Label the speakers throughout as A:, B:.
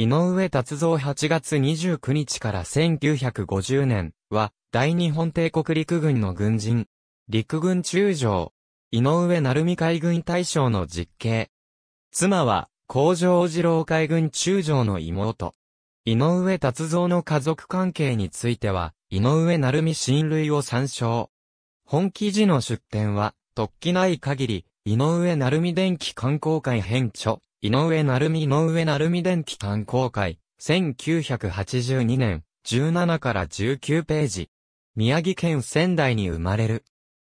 A: 井上達造8月29日から1950年は、大日本帝国陸軍の軍人。陸軍中将。井上成美海軍大将の実刑。妻は、工場二郎海軍中将の妹。井上達造の家族関係については、井上成美親類を参照。本記事の出典は、突起ない限り、井上成美電気観光会編著。井上成美井上成美電気観光会、1982年、17から19ページ。宮城県仙台に生まれる。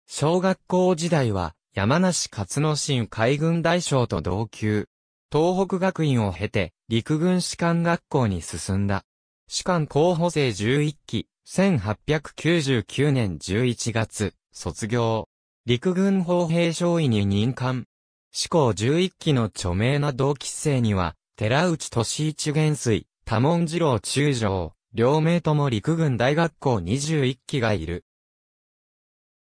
A: 小学校時代は、山梨勝野新海軍大将と同級。東北学院を経て、陸軍士官学校に進んだ。士官候補生11期、1899年11月、卒業。陸軍砲兵少尉に任官。志向11期の著名な同期生には、寺内俊一元帥、多門次郎中将、両名とも陸軍大学校21期がいる。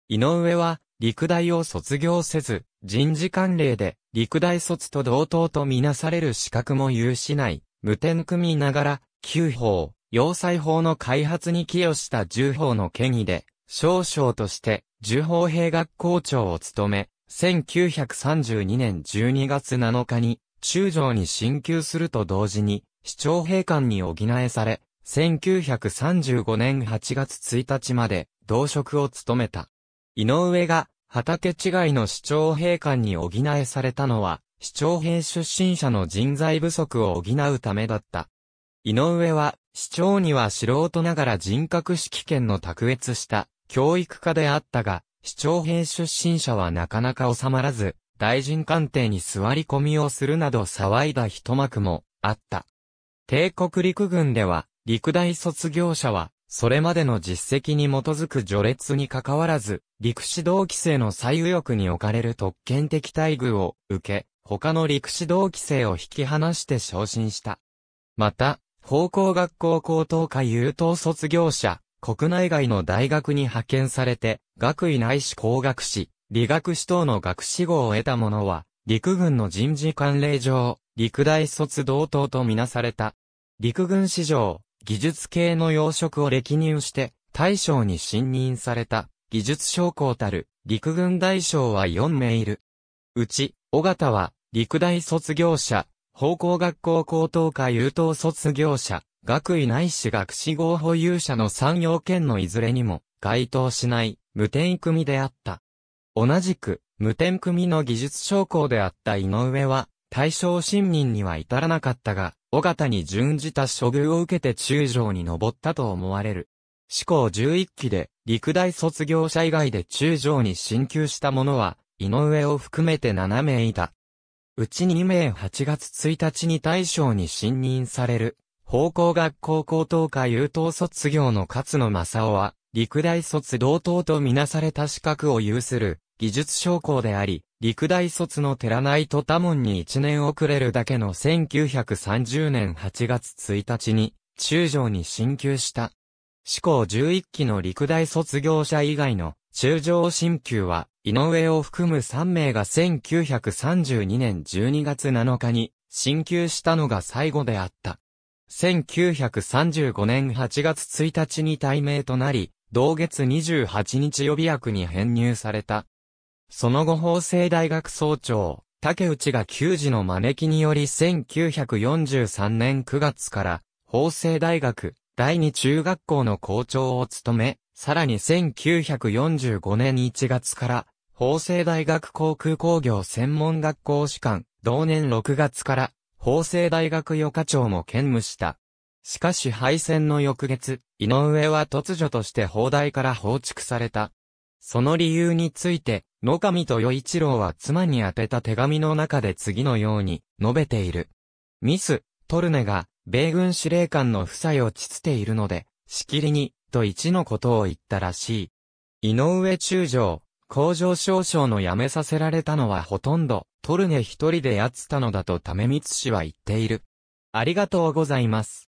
A: 井上は、陸大を卒業せず、人事関連で、陸大卒と同等とみなされる資格も有しない、無点組みながら、旧法、要塞法の開発に寄与した重法の権威で、少将として、重法兵学校長を務め、1932年12月7日に、中将に進級すると同時に、市長兵官に補えされ、1935年8月1日まで、同職を務めた。井上が、畑違いの市長兵官に補えされたのは、市長兵出身者の人材不足を補うためだった。井上は、市長には素人ながら人格指揮権の卓越した教育家であったが、市長兵出身者はなかなか収まらず、大臣官邸に座り込みをするなど騒いだ一幕もあった。帝国陸軍では、陸大卒業者は、それまでの実績に基づく序列に関わらず、陸士同規制の最右翼に置かれる特権的待遇を受け、他の陸士同規制を引き離して昇進した。また、方向学校高等科優等卒業者、国内外の大学に派遣されて、学位ないし工学士、理学士等の学士号を得た者は、陸軍の人事慣例上、陸大卒同等とみなされた。陸軍史上、技術系の要職を歴任して、大将に信任された、技術将校たる、陸軍大将は4名いる。うち、尾形は、陸大卒業者、方向学校高等科優等卒業者、学位ないし学士号保有者の三要件のいずれにも該当しない無転組であった。同じく、無転組の技術将校であった井上は、大正信任には至らなかったが、尾形に準じた処遇を受けて中将に上ったと思われる。志向11期で、陸大卒業者以外で中将に進級した者は、井上を含めて7名いた。うち2名8月1日に大将に信任される。方向学校高等科優等卒業の勝野正夫は、陸大卒同等とみなされた資格を有する技術商工であり、陸大卒の寺内と多門に1年遅れるだけの1930年8月1日に、中将に進級した。志向11期の陸大卒業者以外の中将進級は、井上を含む3名が1932年12月7日に進級したのが最後であった。1935年8月1日に対名となり、同月28日予備役に編入された。その後法政大学総長、竹内が球児の招きにより1943年9月から法政大学第二中学校の校長を務め、さらに1945年1月から法政大学航空工業専門学校士官、同年6月から法政大学余課長も兼務した。しかし敗戦の翌月、井上は突如として砲台から放逐された。その理由について、野上豊一郎は妻に宛てた手紙の中で次のように述べている。ミス、トルネが、米軍司令官の夫妻を秩つているので、しきりに、と一のことを言ったらしい。井上中将、工場少将の辞めさせられたのはほとんど、トルネ一人でやってたのだと為光氏は言っている。ありがとうございます。